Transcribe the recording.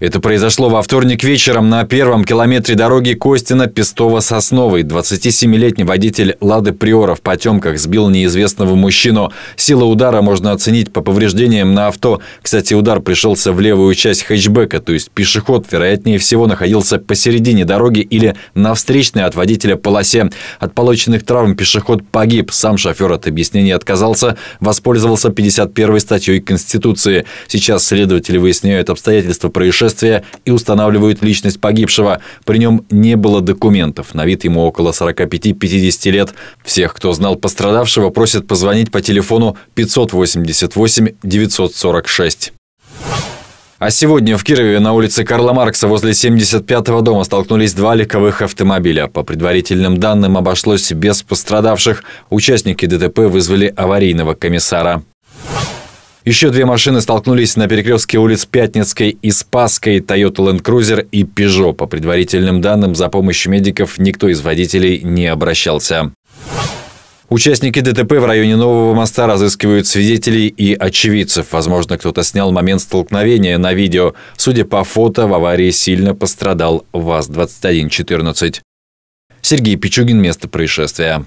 Это произошло во вторник вечером на первом километре дороги Костина-Пестово-Сосновой. 27-летний водитель «Лады Приора» в потемках сбил неизвестного мужчину. Сила удара можно оценить по повреждениям на авто. Кстати, удар пришелся в левую часть хэтчбека, то есть пешеход, вероятнее всего, находился посередине дороги или на встречной от водителя полосе. От полученных травм пешеход погиб. Сам шофер от объяснений отказался, воспользовался 51-й статьей Конституции. Сейчас следователи выясняют обстоятельства происшествия происшествия и устанавливают личность погибшего. При нем не было документов. На вид ему около 45-50 лет. Всех, кто знал пострадавшего, просят позвонить по телефону 588 946. А сегодня в Кирове на улице Карла Маркса возле 75-го дома столкнулись два легковых автомобиля. По предварительным данным обошлось без пострадавших. Участники ДТП вызвали аварийного комиссара. Еще две машины столкнулись на перекрестке улиц Пятницкой и Спасской, Toyota Land Cruiser и Peugeot. По предварительным данным, за помощью медиков никто из водителей не обращался. Участники ДТП в районе Нового моста разыскивают свидетелей и очевидцев. Возможно, кто-то снял момент столкновения на видео. Судя по фото, в аварии сильно пострадал ВАЗ-2114. Сергей Пичугин, место происшествия.